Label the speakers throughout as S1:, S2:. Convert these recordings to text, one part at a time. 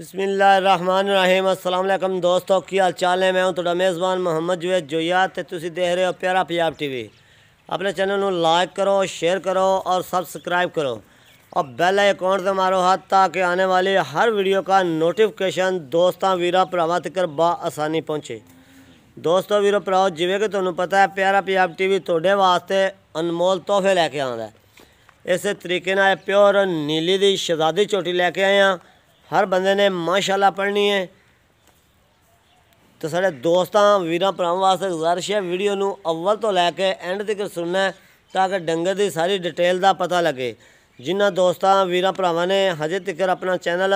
S1: ਬismillahirrahmanirrahim ਅਸਲਾਮ ਅਲੈਕਮ ਦੋਸਤੋ ਕੀ ਹਾਲ ਚਾਲ ਹੈ ਮੈਂ ਹਾਂ ਤੁਹਾਡਾ ਮੇਜ਼ਬਾਨ ਮੁਹੰਮਦ ਜਵੇਦ ਜੋਯਾਤ ਤੇ ਤੁਸੀਂ ਦੇਖ ਰਹੇ ਹੋ ਪਿਆਰਾ ਪੰਜਾਬ ਟੀਵੀ ਆਪਣੇ ਚੈਨਲ ਨੂੰ ਲਾਈਕ ਕਰੋ ਸ਼ੇਅਰ ਕਰੋ ਔਰ ਸਬਸਕ੍ਰਾਈਬ ਕਰੋ ਔਰ ਬੈਲ ਆਈਕਨ ਤੇ ਮਾਰੋ ਹੱਥ ਤਾਂ ਕਿ ਆਉਣ ਵਾਲੀ ਹਰ ਵੀਡੀਓ ਦਾ ਨੋਟੀਫਿਕੇਸ਼ਨ ਦੋਸਤਾਂ ਵੀਰਾਂ ਭਰਾਵਾਂ ਤੱਕ ਬਾ ਆਸਾਨੀ ਪਹੁੰਚੇ ਦੋਸਤੋ ਵੀਰੋ ਭਰਾਓ ਜਿਵੇਂ ਕਿ ਤੁਹਾਨੂੰ ਪਤਾ ਹੈ ਪਿਆਰਾ ਪੰਜਾਬ ਟੀਵੀ ਤੁਹਾਡੇ ਵਾਸਤੇ ਅਨਮੋਲ ਤੋਹਫੇ ਲੈ ਕੇ ਆਉਂਦਾ ਇਸੇ ਤਰੀਕੇ ਨਾਲ ਪਿਓਰ ਨੀਲੀ ਦੀ ਸ਼ਹਜ਼ਾਦੀ ਚੋਟੀ ਲੈ ਕੇ ਆਏ ਆ ਹਰ ਬੰਦੇ ਨੇ ਮਾਸ਼ਾਅੱਲਾ ਪੜ੍ਹਨੀ ਹੈ ਤੇ ਸਾਡੇ ਦੋਸਤਾਂ ਵੀਰਾਂ ਭਰਾਵਾਂ ਵਾਸਤੇ ਗੁਜ਼ਾਰਿਸ਼ ਹੈ ਵੀਡੀਓ ਨੂੰ ਅਵਲ ਤੋਂ ਲੈ ਕੇ ਐਂਡ ਤੱਕ ਸੁਣਨਾ ਤਾਂ ਕਿ ਡੰਗਰ ਦੀ ਸਾਰੀ ਡਿਟੇਲ ਦਾ ਪਤਾ ਲੱਗੇ ਜਿਨ੍ਹਾਂ ਦੋਸਤਾਂ ਵੀਰਾਂ ਭਰਾਵਾਂ ਨੇ ਹਜੇ ਤੱਕ ਆਪਣਾ ਚੈਨਲ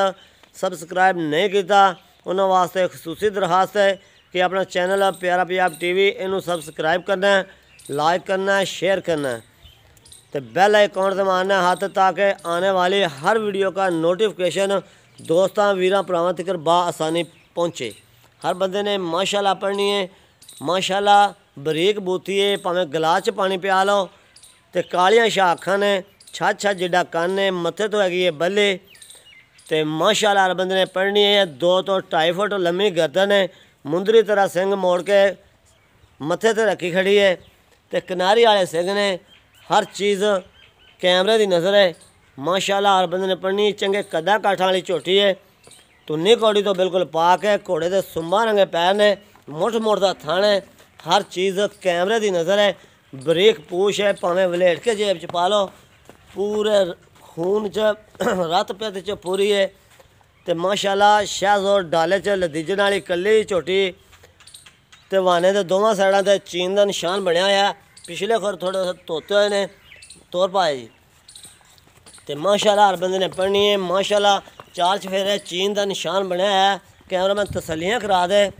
S1: ਸਬਸਕ੍ਰਾਈਬ ਨਹੀਂ ਕੀਤਾ ਉਹਨਾਂ ਵਾਸਤੇ ਖਸੂਸੀ ਦਰਖਾਸਤ ਹੈ ਕਿ ਆਪਣਾ ਚੈਨਲ ਪਿਆਰਾ ਪੰਜਾਬ ਟੀਵੀ ਇਹਨੂੰ ਸਬਸਕ੍ਰਾਈਬ ਕਰਨਾ ਲਾਈਕ ਕਰਨਾ ਸ਼ੇਅਰ ਕਰਨਾ ਤੇ ਬੈਲ ਆਈਕਨ बेल ਹੱਥ ਤਾਂ ਕਿ ਆਉਣ ਵਾਲੀ ਹਰ ਵੀਡੀਓ ਦਾ ਨੋਟੀਫਿਕੇਸ਼ਨ ਦੋਸਤਾਂ ਵੀਰਾਂ ਭਰਾਵਾਂ ਤੱਕ ਬਾ ਆਸਾਨੀ ਪਹੁੰਚੇ ਹਰ ਬੰਦੇ ਨੇ ਮਾਸ਼ਾਅੱਲਾ ਪੜਨੀ ਹੈ ਮਾਸ਼ਾਅੱਲਾ ਬਰੀਕ ਬੂਤੀਏ ਭਾਵੇਂ ਗਲਾਸ 'ਚ ਪਾਣੀ ਪਿਆ ਲਓ ਤੇ ਕਾਲੀਆਂ ਸ਼ਾਖਾਂ ਨੇ ਛੱਛ ਛੱਛ ਜਿੱਡਾ ਕੰਨ ਨੇ ਮੱਥੇ ਤੋਂ ਹੈਗੀ ਹੈ ਬੱਲੇ ਤੇ ਮਾਸ਼ਾਅੱਲਾ ਹਰ ਬੰਦੇ ਨੇ ਪੜਨੀ ਹੈ ਦੋ ਤੋਂ ਢਾਈ ਫੁੱਟ ਲੰਮੀ ਗਰਦਨ ਹੈ ਮੁੰਦਰੀ ਤਰ੍ਹਾਂ ਸਿੰਘ ਮੋੜ ਕੇ ਮੱਥੇ ਤੇ ਰੱਖੀ ਖੜੀ ਹੈ ਤੇ ਕਿਨਾਰੀ ਵਾਲੇ ਸਿੰਘ ਨੇ ਹਰ ਚੀਜ਼ ਕੈਮਰੇ ਦੀ ਨਜ਼ਰ ਹੈ ਮਾਸ਼ਾਅੱਲਾ ਹਰ ਬੰਦੇ ਨੇ ਪੜਨੀ ਚੰਗੇ ਕੱਦਾ ਕਾਠਾਂ ਵਾਲੀ ਝੋਟੀ ਹੈ ਤੁੰਨੀ ਕੋੜੀ ਤੋਂ ਬਿਲਕੁਲ ਪਾਕ ਹੈ ਘੋੜੇ ਦੇ ਸੁੰਮਾ ਰੰਗੇ ਪੈਰ ਨੇ ਮੋਟ ਮੋਟ ਦਾ ਥਣ ਹੈ ਹਰ ਚੀਜ਼ ਕੈਮਰੇ ਦੀ ਨਜ਼ਰ ਹੈ ਬ੍ਰੇਕ ਪੂਛ ਹੈ ਭਾਵੇਂ ਵਲੇਟ ਕੇ ਜੇਬ ਚ ਪਾ ਲਓ ਪੂਰੇ ਖੂਨ ਚ ਰਤ ਪੈਦ ਚ ਪੂਰੀ ਹੈ ਤੇ ਮਾਸ਼ਾਅੱਲਾ ਸ਼ਹਿਜ਼ੋਰ ਡਾਲੇ ਚ ਲਦੀਜਣ ਵਾਲੀ ਕੱਲੀ ਝੋਟੀ ਤੇ ਵਾਨੇ ਦੇ ਦੋਵਾਂ ਸਾਈਡਾਂ ਤੇ ਚੀਨ ਦਾ ਨਿਸ਼ਾਨ ਬਣਿਆ ਹੋਇਆ ਪਿਛਲੇ ਘਰ ਥੋੜਾ ਸਾ ਤੋਤੇ ਹੋਏ ਨੇ ਤੋਰ ਪਾਏ ਜੀ ਤੇ ਮਾਸ਼ਾਅੱਲਾ ਹਰ ਬੰਦੇ ਨੇ ਪੜਨੀ ਹੈ ਮਾਸ਼ਾਅੱਲਾ ਚਾਰ ਚਫੇਰੇ ਚੀਨ ਦਾ ਨਿਸ਼ਾਨ ਬਣਿਆ ਹੈ ਕੈਮਰਾਮੈਨ ਤਸੱਲੀਆਂ ਕਰਾ ਦੇ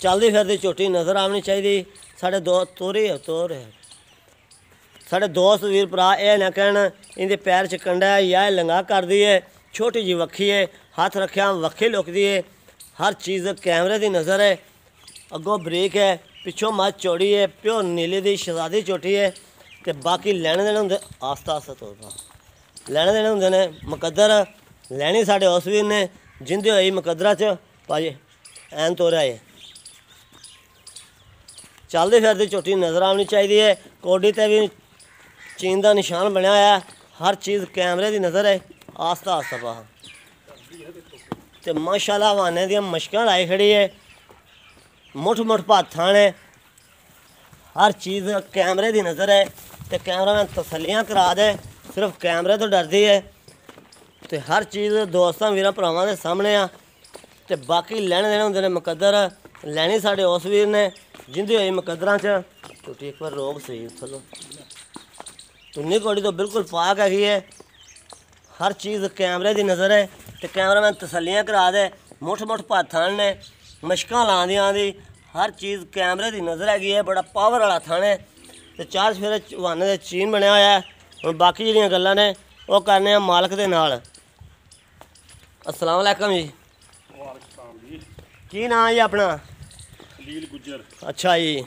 S1: ਚੱਲਦੀ ਫਿਰਦੀ ਝੋਟੀ ਨਜ਼ਰ ਆਉਣੀ ਚਾਹੀਦੀ ਸਾਡੇ ਦੋ ਤੋਰੇ ਤੋਰ ਹੈ ਸਾਡੇ ਦੋਸਤ ਵੀਰ ਭਰਾ ਇਹ ਨਾ ਕਹਿਣ ਇਹਦੇ ਪੈਰ ਚ ਕੰਡਾ ਹੈ ਜਾਂ ਲੰਗਾ ਕਰਦੀ ਹੈ ਛੋਟੀ ਜੀ ਵੱਖੀ ਹੈ ਹੱਥ ਰੱਖਿਆ ਵੱਖੇ ਲੁਕਦੀ ਹੈ ਹਰ ਚੀਜ਼ ਕੈਮਰੇ ਦੀ ਨਜ਼ਰ ਹੈ ਅੱਗੋਂ ਬ੍ਰੇਕ ਹੈ ਪਿੱਛੋਂ ਮਾ ਚੋੜੀ ਹੈ ਪਿਓ ਨੀਲੇ ਦੀ ਸ਼ਹਜ਼ਾਦੀ ਚੋਟੀ ਹੈ ਤੇ ਬਾਕੀ ਲੈਣੇ ਦੇਣੇ ਹੁੰਦੇ ਆਸਤਾ ਆਸਤਾ ਤੋਰਨਾ ਲੈਣੇ ਦੇਣੇ ਹੁੰਦੇ ਨੇ ਮੁਕੱਦਰ ਲੈਣੀ ਸਾਡੇ ਉਸ ਵੀ ਨੇ ਜਿੰਦੇ ਹੋਈ ਮੁਕੱਦਰਾ ਚ ਪਾਜੇ ਐਨ ਤੋਰਿਆ ਹੈ ਚੱਲਦੇ ਫਿਰਦੇ ਚੋਟੀ ਨਜ਼ਰ ਆਉਣੀ ਚਾਹੀਦੀ ਹੈ ਕੋਡੀ ਤੇ ਵੀ ਚੀਨ ਦਾ ਨਿਸ਼ਾਨ ਬਣਿਆ ਹੋਇਆ ਹਰ ਚੀਜ਼ ਕੈਮਰੇ ਦੀ ਨਜ਼ਰ ਹੈ ਆਸਤਾ ਆਸਤਾ ਬਾਹ ਤੇ ਮਾਸ਼ਾਅੱਲਾ ਵਾਨੇ ਦੀਆਂ ਮਸ਼ਕਾਂ ਲਾਈ ਖੜੀ ਹੈ ਮੋਟ ਮੋਟ ਪਾਥਾਂ ਨੇ ਹਰ ਚੀਜ਼ ਕੈਮਰੇ ਦੀ ਨਜ਼ਰ ਹੈ ਤੇ ਕੈਮਰਾਮੈਨ ਤਸੱਲੀਆਂ ਕਰਾ ਦੇ ਸਿਰਫ ਕੈਮਰੇ ਤੋਂ ਡਰਦੀ ਹੈ ਤੇ ਹਰ ਚੀਜ਼ ਦੋਸਤਾਂ ਵੀਰਾਂ ਭਰਾਵਾਂ ਦੇ ਸਾਹਮਣੇ ਆ ਤੇ ਬਾਕੀ ਲੈਣ ਦੇਣ ਹੁੰਦੇ ਨੇ ਮੁਕੱਦਰ ਲੈਣੀ ਸਾਡੇ ਉਸ ਵੀਰ ਨੇ ਜਿੰਦੇ ਹੋਏ ਮੁਕੱਦਰਾਂ 'ਚ ਟੁੱਟੀ ਇੱਕ ਵਾਰ ਰੋਗ ਸਹੀ ਥਲੋ ਤੁੰਨੀ ਕੋੜੀ ਤੋਂ ਬਿਲਕੁਲ ਪਾਕ ਹੈਗੀ ਹੈ ਹਰ ਚੀਜ਼ ਕੈਮਰੇ ਦੀ ਨਜ਼ਰ ਹੈ ਤੇ ਕੈਮਰਾਮੈਨ ਤਸੱਲੀਆਂ ਕਰਾ ਦੇ ਮੁੱਠ ਮੁੱਠ ਪਾਥਾਂ ਨੇ ਮਸ਼ਕਾਂ ਲਾਉਂਦੇ ਆਂਦੇ ਹਰ ਚੀਜ਼ ਕੈਮਰੇ ਦੀ ਨਜ਼ਰ ਹੈਗੀ ਹੈ ਬੜਾ ਪਾਵਰ ਵਾਲਾ ਥਾਣਾ ਹੈ ਤੇ ਚਾਰ ਸਵੇਰੇ ਚਵਾਨੇ ਦੇ ਚੀਨ ਬਣਿਆ ਹੋਇਆ ਹੁਣ ਬਾਕੀ ਜਿਹੜੀਆਂ ਗੱਲਾਂ ਨੇ ਉਹ ਕਰਨੇ ਆ ਮਾਲਕ ਦੇ ਨਾਲ ਅਸਲਾਮ ਅਲੈਕਮ ਜੀ ਕੀ ਨਾਮ ਹੈ ਜੀ ਆਪਣਾ
S2: ਖਲੀਲ ਗੁਜਰ
S1: ਅੱਛਾ ਜੀ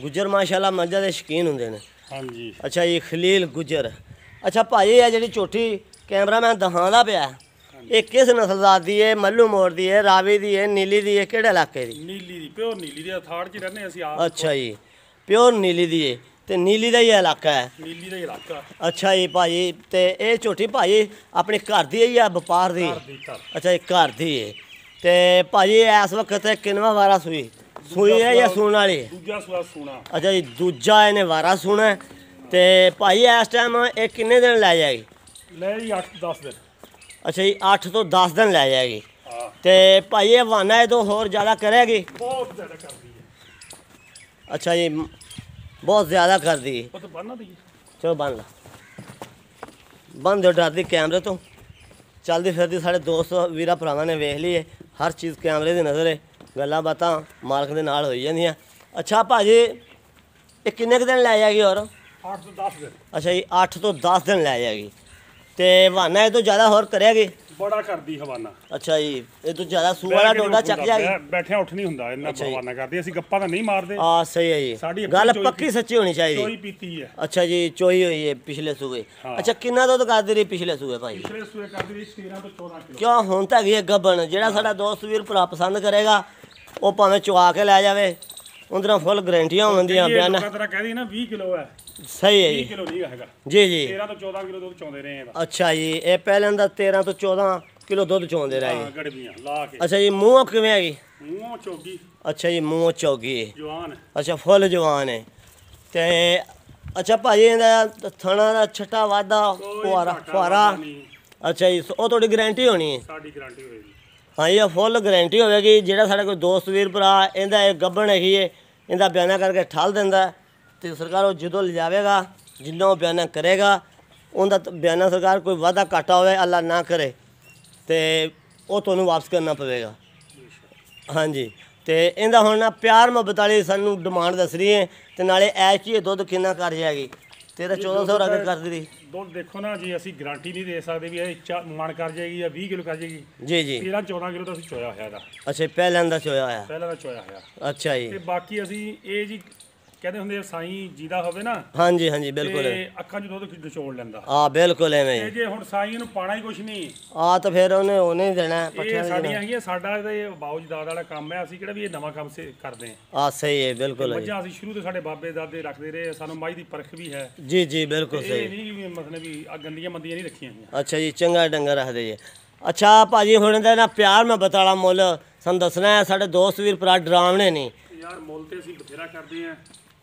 S1: ਗੁਜਰ ਮਾਸ਼ਾਅੱਲਾ ਮੱਝਾਂ ਦੇ ਸ਼ਕੀਨ ਹੁੰਦੇ ਨੇ ਹਾਂਜੀ ਅੱਛਾ ਜੀ ਖਲੀਲ ਗੁਜਰ ਅੱਛਾ ਭਾਈ ਇਹ ਜਿਹੜੀ ਝੋਟੀ ਕੈਮਰਾਮੈਨ ਦਹਾਂਦਾ ਪਿਆ ਇਹ ਕਿਸ ਨਸਲ ਦਾ ਦੀ ਹੈ ਮੱਲੂ ਮੋੜ ਦੀ ਹੈ ਰਾਵੀ ਦੀ ਹੈ ਨੀਲੀ ਦੀ ਹੈ ਕਿਹੜੇ ਇਲਾਕੇ ਦੀ ਨੀਲੀ ਦੀ ਪਿਓਰ ਨੀਲੀ ਦੀ ਥਾੜ 'ਚ ਰਹਿੰਦੇ ਅਸੀਂ ਆਪ ਅੱਛਾ ਜੀ ਪਿਓਰ ਨੀਲੀ ਦੀ ਹੈ ਤੇ ਨੀਲੀ ਦਾ ਹੀ ਇਲਾਕਾ ਹੈ ਨੀਲੀ ਦਾ ਹੀ ਇਲਾਕਾ ਅੱਛਾ ਜੀ ਭਾਜੀ ਤੇ ਇਹ ਝੋਟੀ ਭਾਜੀ ਆਪਣੇ ਘਰ ਦੀ ਹੈ ਜਾਂ ਵਪਾਰ ਦੀ ਅੱਛਾ ਇਹ ਘਰ ਦੀ ਹੈ ਤੇ ਭਾਜੀ ਇਸ ਵਕਤ ਕਿੰਨਵਾ ਵਾਰਾ ਸੂਈ ਸੂਈ ਹੈ ਜਾਂ ਸੂਣ ਵਾਲੀ
S2: ਦੂਜਾ ਸੂਆ ਸੂਣਾ
S1: ਅੱਛਾ ਜੀ ਦੂਜਾ ਇਹਨੇ ਵਾਰਾ ਸੂਣਾ ਤੇ ਭਾਈ ਇਸ ਟਾਈਮ ਇਹ ਕਿੰਨੇ ਦਿਨ ਲੈ ਜਾਏਗੀ
S2: ਲੈ ਜੀ 8 10 ਦਿਨ
S1: ਅੱਛਾ ਜੀ 8 ਤੋਂ 10 ਦਿਨ ਲੈ ਜਾਏਗੀ ਤੇ ਭਾਈ ਇਹ ਵਾਨਾ ਇਹ ਤੋਂ ਹੋਰ ਜ਼ਿਆਦਾ ਕਰੇਗੀ ਬਹੁਤ ਜ਼ਿਆਦਾ ਕਰਦੀ ਹੈ ਅੱਛਾ ਜੀ ਬਹੁਤ ਜ਼ਿਆਦਾ ਕਰਦੀ ਹੈ ਉਹ ਤਾਂ ਬੰਨ੍ਹ ਦੀ ਚਲੋ ਬੰਨ ਲਾ ਬੰਦ ਦਿਓ ਡਰਦੀ ਕੈਮਰੇ ਤੋਂ ਚਲਦੀ ਫਿਰਦੀ ਸਾਡੇ ਦੋਸਤ ਵੀਰਾ ਭਰਾਵਾਂ ਨੇ ਵੇਖ ਲਈ ਹਰ ਚੀਜ਼ ਕੈਮਰੇ ਦੀ ਨਜ਼ਰ ਹੈ ਗੱਲਾਂ ਬਾਤਾਂ ਮਾਲਕ ਦੇ ਨਾਲ ਹੋਈ ਜਾਂਦੀਆਂ ਅੱਛਾ ਭਾਜੀ ਇਹ ਕਿੰਨੇ ਕੁ ਦਿਨ ਲੈ ਜਾਏਗੀ ਹੋਰ 8 ਤੋਂ 10 ਦਿਨ ਅੱਛਾ ਜੀ 8 ਤੋਂ 10 ਦਿਨ ਲੈ ਜਾਏਗੀ ਤੇ ਹਵਾਨਾ ਇਹ ਤੋਂ ਜ਼ਿਆਦਾ ਹੋਰ ਕਰਿਆਗੇ
S2: ਬੜਾ ਕਰਦੀ ਹਵਾਨਾ
S1: ਅੱਛਾ ਜੀ ਇਹ ਤੋਂ ਜ਼ਿਆਦਾ ਸੂ ਵਾਲਾ ਡੋਡਾ ਚੱਕ ਜਾਗੇ
S2: ਬੈਠਿਆ ਉੱਠ ਨਹੀਂ ਹੁੰਦਾ ਇੰਨਾ ਹਵਾਨਾ
S1: ਕਰਦੀ ਅਸੀਂ ਗੱਪਾਂ ਤਾਂ ਨਹੀਂ ਮਾਰਦੇ ਆ ਸਹੀ ਹੈ ਜੀ ਗੱਲ ਪੱਕੀ ਸੱਚੀ ਹੋਣੀ ਚਾਹੀਦੀ ਚੋਈ ਪੀਤੀ ਹੈ ਅੱਛਾ ਜੀ ਚੋਈ ਹੋਈ ਹੈ ਪਿਛਲੇ ਸੂਏ ਅੱਛਾ ਕਿੰਨਾ ਦੁੱਧ ਕਰਦੀ ਰਹੀ ਪਿਛਲੇ ਸੂਏ ਭਾਈ ਪਿਛਲੇ
S2: ਸੂਏ ਕਰਦੀ ਰਹੀ 13 ਤੋਂ
S1: 14 ਕਿਲੋ ਕਿਉਂ ਹੁਣ ਤਾਂ ਇਹ ਗੱਬਣ ਜਿਹੜਾ ਸਾਡਾ ਦੋਸਤ ਵੀਰ ਭਰਾ ਪਸੰਦ ਕਰੇਗਾ ਉਹ ਭਾਵੇਂ ਚੁਆ ਕੇ ਲੈ ਜਾਵੇ ਉਹਨਾਂ ਫੁੱਲ ਗਰੰਟੀਆਂ ਹੁੰਦੀਆਂ ਬਿਆਨ
S2: ਕਹਿੰਦੀ ਨਾ 20 ਕਿਲੋ ਹੈ
S1: ਸਹੀ ਹੈ ਜੀ 3 ਕਿਲੋ ਨਹੀਂ ਹੈਗਾ ਜੀ ਜੀ 13 ਤੋਂ
S2: 14 ਕਿਲੋ ਦੁੱਧ ਚਾਉਂਦੇ ਰਹੇ ਆ
S1: ਅੱਛਾ ਜੀ ਇਹ ਪਹਿਲਾਂ ਦਾ 13 ਤੋਂ 14 ਕਿਲੋ ਦੁੱਧ ਚਾਉਂਦੇ ਰਹੇ ਹਾਂ ਗੜਵੀਆਂ ਲਾ ਕੇ ਅੱਛਾ ਜੀ ਮੂੰਹ ਕਿਵੇਂ ਹੈਗੀ
S2: ਮੂੰਹ ਚੋਗੀ
S1: ਅੱਛਾ ਜੀ ਮੂੰਹ ਚੋਗੀ ਜਵਾਨ ਹੈ ਅੱਛਾ ਫੁੱਲ ਜਵਾਨ ਹੈ ਤੇ ਅੱਛਾ ਭਾਜੀ ਇਹਦਾ ਥਣਾ ਦਾ ਛਟਾ ਵਾਦਾ ਫੁਆਰਾ ਫੁਆਰਾ ਅੱਛਾ ਜੀ ਉਹ ਤੁਹਾਡੀ ਗਾਰੰਟੀ ਹੋਣੀ ਹੈ ਸਾਡੀ ਗਾਰੰਟੀ ਹੋਏਗੀ ਹਾਂ ਇਹ ਫੁੱਲ ਗਾਰੰਟੀ ਹੋਵੇਗੀ ਜਿਹੜਾ ਸਾਡੇ ਕੋਲ ਦੋਸਤ ਵੀਰ ਭਰਾ ਇਹਦਾ ਇਹ ਗੱਬਣ ਹੈਗੀ ਹੈ ਇਹਦਾ ਬਿਆਨਾ ਕਰਕੇ ਠਾਲ ਦਿੰਦਾ ਤੇ ਸਰਕਾਰ ਉਹ ਜਦੋਂ ਲਿਜਾਵੇਗਾ ਜਿੰਨਾ ਉਹ ਬਿਆਨਾ ਕਰੇਗਾ ਉਹਦਾ ਬਿਆਨਾ ਸਰਕਾਰ ਕੋਈ ਵਾਦਾ ਘਾਟਾ ਹੋਵੇ ਅੱਲਾ ਨਾ ਕਰੇ ਤੇ ਉਹ ਤੁਹਾਨੂੰ ਵਾਪਸ ਕਰਨਾ ਪਵੇਗਾ ਹਾਂਜੀ ਤੇ ਇਹਦਾ ਹੁਣ ਨਾ ਪਿਆਰ ਮੁਹੱਬਤ ਵਾਲੀ ਸਾਨੂੰ ਡਿਮਾਂਡ ਦੱਸ ਰਹੀ ਹੈ ਤੇ ਨਾਲੇ ਐਸ਼ ਜੀ ਦੁੱਧ ਕਿੰਨਾ ਕਰ ਜਾਏਗੀ ਤੇਰਾ 1400 ਰੁਪਏ ਕਰ ਦੀ
S2: ਦੁੱਧ ਦੇਖੋ ਨਾ ਜੀ ਅਸੀਂ ਗਾਰੰਟੀ ਨਹੀਂ ਦੇ ਸਕਦੇ ਵੀ ਇਹ ਮਣ ਕਰ ਜਾਏਗੀ ਜਾਂ 20 ਕਿਲੋ ਕਰ ਜਾਏਗੀ ਜੀ ਜੀ ਤੇਰਾ 14 ਕਿਲੋ ਤਾਂ ਅਸੀਂ ਚੋਇਆ ਹੋਇਆ ਦਾ
S1: ਅੱਛਾ ਪਹਿਲਾਂ ਦਾ ਚੋਇਆ ਹੋਇਆ
S2: ਪਹਿਲਾਂ ਦਾ ਚੋਇਆ ਹੋਇਆ ਅੱਛਾ ਜੀ ਤੇ ਬਾਕੀ ਅਸੀਂ ਇਹ ਜੀ ਕਹਿੰਦੇ ਹੁੰਦੇ ਸਾਈਂ ਜੀਦਾ ਹੋਵੇ ਨਾ ਹਾਂਜੀ ਹਾਂਜੀ ਬਿਲਕੁਲ ਤੇ ਅੱਖਾਂ 'ਚ ਦੁੱਧ ਨਿਚੋੜ ਲੈਂਦਾ
S1: ਆ ਬਿਲਕੁਲ ਐਵੇਂ
S2: ਜੇ ਹੁਣ ਸਾਈਂ ਨੂੰ ਪਾਣਾ ਹੀ ਕੁਛ ਨਹੀਂ
S1: ਆ ਤਾਂ ਫਿਰ ਉਹਨੇ ਉਹਨੇ ਦੇਣਾ ਪੱਠਿਆਂ ਦੇ ਸਾਡੀਆਂ
S2: ਹੈਗੀਆਂ ਸਾਡਾ ਤਾਂ ਇਹ ਬਾਉ ਵਾਲਾ ਕੰਮ ਹੈ ਅਸੀਂ ਕਿਹੜਾ ਵੀ ਇਹ ਨਵਾਂ ਕੰਮ ਸੇ ਕਰਦੇ
S1: ਹਾਂ ਆ ਸਹੀ ਹੈ ਬਿਲਕੁਲ ਜੀ। ਮੱਝਾਂ
S2: ਅਸੀਂ ਸ਼ੁਰੂ ਤੋਂ ਸਾਡੇ ਬਾਬੇ ਦਾਦੇ ਰੱਖਦੇ ਰਹੇ ਸਾਨੂੰ ਮਾਈ ਦੀ ਪਰਖ ਵੀ ਹੈ ਜੀ
S1: ਜੀ ਬਿਲਕੁਲ ਸਹੀ ਇਹ ਨਹੀਂ
S2: ਵੀ ਮਤਲਬ ਵੀ ਆ ਗੰਦੀਆਂ ਮੰਦੀਆਂ ਨਹੀਂ ਰੱਖੀਆਂ ਹੋਈਆਂ
S1: ਅੱਛਾ ਜੀ ਚੰਗਾ ਡੰਗਰ ਰੱਖਦੇ ਜੀ ਅੱਛਾ ਭਾਜੀ ਹੁਣ ਦਾ ਨਾ ਪਿਆਰ ਮੈਂ ਬਤਾਲਾ ਮੁੱਲ ਸਾਨੂੰ ਦੱਸਣਾ ਹੈ ਸਾਡੇ ਦੋਸਤ ਵੀਰ ਭਰਾ ਡਰਾਵਣੇ ਨਹੀਂ ਯਾਰ ਮੁੱਲ ਤੇ ਅਸੀਂ ਬਥੇਰਾ ਕਰਦੇ ਆਂ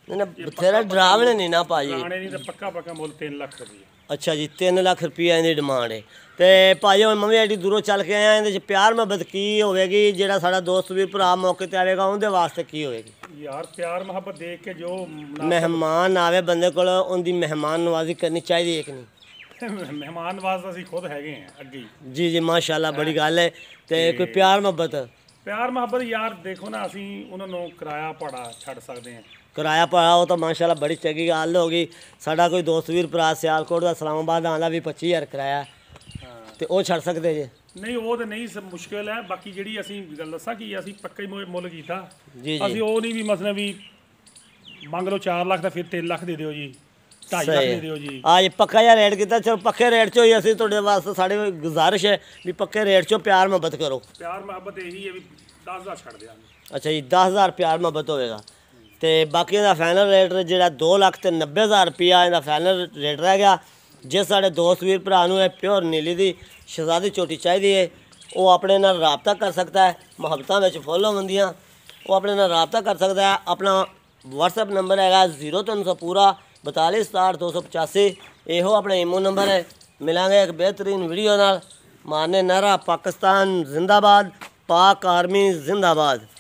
S1: ਨਹੀਂ ਨਾ ਬਥੇਰਾ ਡਰਾਵਣੇ ਨਹੀਂ ਨਾ ਭਾਜੀ ਪੁਰਾਣੇ ਨਹੀਂ ਤਾਂ ਪੱਕਾ ਪੱਕਾ ਮੁੱਲ 3 ਲੱਖ ਰੁਪਏ ਅੱਛਾ ਜੀ 3 ਲੱਖ ਰੁਪਏ ਇਹਦੀ ਡਿਮਾਂਡ ਹੈ ਤੇ ਭਾਜੀ ਮੈਂ ਵੀ ਐਡੀ ਦੂਰੋਂ ਚੱਲ ਕੇ ਆਇਆ ਇਹਦੇ ਚ ਪਿਆਰ ਮੁਹੱਬਤ ਕੀ ਹੋਵੇਗੀ ਜਿਹੜਾ ਸਾਡਾ ਦੋਸਤ ਵੀ ਭਰਾ ਮੌਕੇ ਤੇ ਆਵੇਗਾ ਉਹਦੇ ਵਾਸਤੇ ਕੀ ਹੋਵੇਗੀ
S2: ਯਾਰ ਪਿਆਰ ਮੁਹੱਬਤ ਦੇਖ ਕੇ ਜੋ
S1: ਮਹਿਮਾਨ ਆਵੇ ਬੰਦੇ ਕੋਲ ਉਹਦੀ ਮਹਿਮਾਨ ਨਵਾਜ਼ੀ ਕਰਨੀ ਚਾਹੀਦੀ ਹੈ ਕਿ ਨਹੀਂ
S2: ਮਹਿਮਾਨ ਨਵਾਜ਼ ਅਸੀਂ ਖੁਦ ਹੈਗੇ ਆ ਅੱਗੇ
S1: ਜੀ ਜੀ ਮਾਸ਼ਾਅੱਲਾ ਬੜੀ ਗੱਲ ਹੈ ਤੇ ਕੋਈ ਪਿਆਰ ਮੁਹੱਬਤ
S2: ਪਿਆਰ ਮੁਹੱਬਤ ਯਾਰ ਦੇਖੋ ਨਾ ਅਸੀਂ ਉਹਨਾਂ ਨੂੰ ਕਿਰਾਇਆ ਪੜਾ ਛੱਡ ਸਕਦੇ ਹਾਂ
S1: ਕਿਰਾਇਆ ਭਾੜਾ ਉਹ ਤਾਂ ਮਾਸ਼ਾਅੱਲਾ ਬੜੀ ਚੰਗੀ ਗੱਲ ਹੋ ਗਈ ਸਾਡਾ ਕੋਈ ਦੋਸਤ ਵੀਰ ਭਰਾ ਸਿਆਲਕੋਟ ਦਾ ਸਲਾਮਾਬਾਦ ਆਂਦਾ ਵੀ 25000 ਕਿਰਾਇਆ ਤੇ ਉਹ ਛੱਡ ਸਕਦੇ ਜੇ
S2: ਨਹੀਂ ਉਹ ਤਾਂ ਨਹੀਂ ਮੁਸ਼ਕਿਲ ਹੈ ਬਾਕੀ ਜਿਹੜੀ ਅਸੀਂ ਗੱਲ ਦੱਸਾਂ ਕਿ ਅਸੀਂ ਪੱਕਾ ਹੀ ਮੁੱਲ ਕੀਤਾ ਅਸੀਂ ਉਹ
S1: ਨਹੀਂ ਵੀ ਮਸਲਾ ਵੀ ਮੰਗ ਲਓ 4 ਲੱਖ ਦਾ ਫਿਰ 3 ਲੱਖ ਦੇ ਦਿਓ ਜੀ 2.5 ਜੀ ਆ ਪੱਕਾ ਜਾਂ ਰੇਟ ਕੀਤਾ ਚਲੋ ਪੱਕੇ ਰੇਟ ਚ ਹੀ ਅਸੀਂ ਤੁਹਾਡੇ ਵਾਸਤੇ ਸਾਡੇ ਗੁਜ਼ਾਰਿਸ਼ ਹੈ ਵੀ ਪੱਕੇ ਰੇਟ ਚ ਪਿਆਰ ਮੁਹੱਬਤ ਕਰੋ
S2: ਪਿਆਰ ਮੁਹੱਬਤ ਇਹੀ ਹੈ ਵੀ 10000 ਛੱਡ ਦਿਆਂਗੇ
S1: ਅੱਛਾ ਜੀ 10000 ਪਿਆਰ ਮੁਹੱਬਤ ਹੋਵੇਗਾ ਤੇ ਬਾਕੀ ਦਾ ਫਾਈਨਲ ਰੇਟ ਜਿਹੜਾ 2 ਲੱਖ ਤੇ 90000 ਰੁਪਿਆ ਇਹਦਾ ਫਾਈਨਲ ਰੇਟ ਰਹਿ ਗਿਆ ਜੇ ਸਾਡੇ ਦੋਸਤ ਵੀਰ ਭਰਾ ਨੂੰ ਇਹ ਪਿਓਰ ਨੀਲੀ ਦੀ ਸ਼ਹਜ਼ਾਦੀ ਚੋਟੀ ਚਾਹੀਦੀ ਹੈ ਉਹ ਆਪਣੇ ਨਾਲ ਰਾਬਤਾ ਕਰ ਸਕਦਾ ਹੈ ਮੁਹੱਬਤਾਂ ਵਿੱਚ ਫੁੱਲ ਹੁੰਦੀਆਂ ਉਹ ਆਪਣੇ ਨਾਲ ਰਾਬਤਾ ਕਰ ਸਕਦਾ ਹੈ ਆਪਣਾ WhatsApp ਨੰਬਰ ਹੈਗਾ 0300 ਪੂਰਾ 426285 ਇਹੋ ਆਪਣਾ ਈਮੋ ਨੰਬਰ ਹੈ ਮਿਲਾਂਗੇ ਇੱਕ ਬਿਹਤਰੀਨ ਵੀਡੀਓ ਨਾਲ ਮਾਨੇ ਨਾਰਾ ਪਾਕਿਸਤਾਨ ਜ਼ਿੰਦਾਬਾਦ ਪਾਕ ਆਰਮੀ ਜ਼ਿੰਦਾਬਾਦ